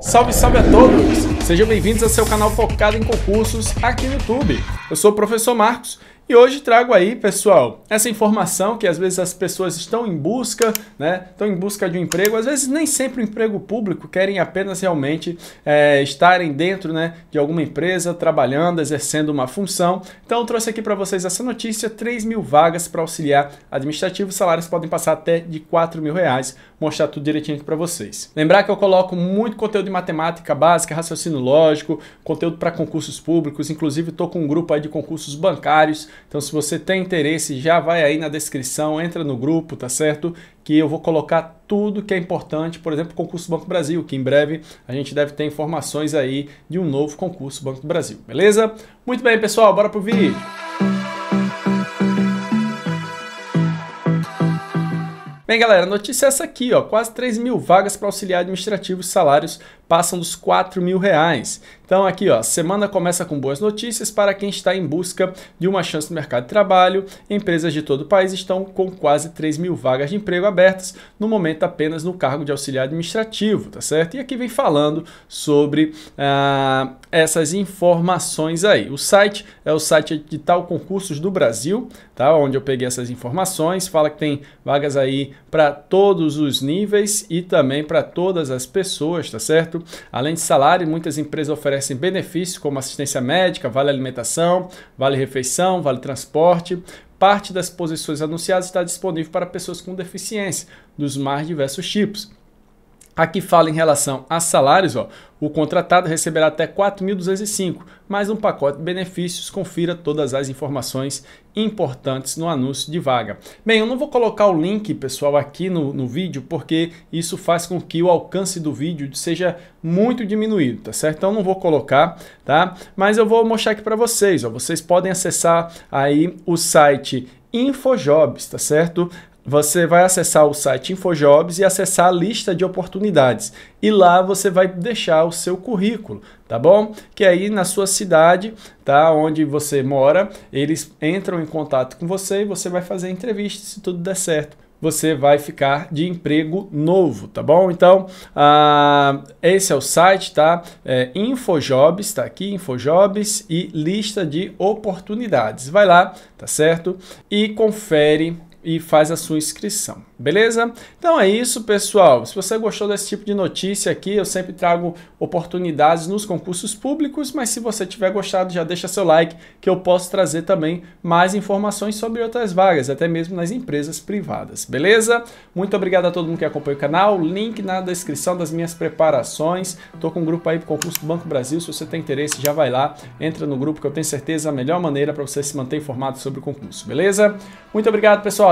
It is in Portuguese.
Salve, salve a todos! Sejam bem-vindos ao seu canal focado em concursos aqui no YouTube. Eu sou o professor Marcos e hoje trago aí, pessoal, essa informação que às vezes as pessoas estão em busca, né? Estão em busca de um emprego, às vezes nem sempre o um emprego público, querem apenas realmente é, estarem dentro né, de alguma empresa, trabalhando, exercendo uma função. Então trouxe aqui para vocês essa notícia: 3 mil vagas para auxiliar administrativo, salários podem passar até de 4 mil reais. Vou mostrar tudo direitinho aqui para vocês. Lembrar que eu coloco muito conteúdo de matemática básica, raciocínio lógico, conteúdo para concursos públicos, inclusive estou com um grupo aí de concursos bancários então, se você tem interesse, já vai aí na descrição, entra no grupo, tá certo? Que eu vou colocar tudo que é importante, por exemplo, o concurso Banco Brasil, que em breve a gente deve ter informações aí de um novo concurso Banco do Brasil, beleza? Muito bem, pessoal, bora pro vídeo. Bem, galera, notícia é essa aqui, ó. Quase 3 mil vagas para auxiliar administrativo, salários passam dos 4 mil reais. Então aqui, ó, semana começa com boas notícias para quem está em busca de uma chance no mercado de trabalho. Empresas de todo o país estão com quase 3 mil vagas de emprego abertas, no momento apenas no cargo de auxiliar administrativo, tá certo? E aqui vem falando sobre ah, essas informações aí. O site é o site de tal concursos do Brasil, tá? Onde eu peguei essas informações. Fala que tem vagas aí para todos os níveis e também para todas as pessoas, tá certo? Além de salário, muitas empresas oferecem oferecem benefícios como assistência médica, vale alimentação, vale refeição, vale transporte. Parte das posições anunciadas está disponível para pessoas com deficiência, dos mais diversos tipos. Aqui fala em relação a salários, ó, o contratado receberá até 4.205, mais um pacote de benefícios. Confira todas as informações importantes no anúncio de vaga. Bem, eu não vou colocar o link, pessoal, aqui no, no vídeo, porque isso faz com que o alcance do vídeo seja muito diminuído, tá certo? Então não vou colocar, tá? Mas eu vou mostrar aqui para vocês, ó. Vocês podem acessar aí o site Infojobs, tá certo? você vai acessar o site InfoJobs e acessar a lista de oportunidades. E lá você vai deixar o seu currículo, tá bom? Que é aí na sua cidade, tá, onde você mora, eles entram em contato com você e você vai fazer entrevista se tudo der certo você vai ficar de emprego novo, tá bom? Então, ah, esse é o site, tá? É Infojobs, tá aqui, Infojobs e lista de oportunidades. Vai lá, tá certo? E confere e faz a sua inscrição, beleza? Então é isso, pessoal. Se você gostou desse tipo de notícia aqui, eu sempre trago oportunidades nos concursos públicos, mas se você tiver gostado, já deixa seu like que eu posso trazer também mais informações sobre outras vagas, até mesmo nas empresas privadas, beleza? Muito obrigado a todo mundo que acompanha o canal, link na descrição das minhas preparações. Tô com um grupo aí pro concurso do Banco Brasil, se você tem interesse, já vai lá, entra no grupo que eu tenho certeza é a melhor maneira para você se manter informado sobre o concurso, beleza? Muito obrigado, pessoal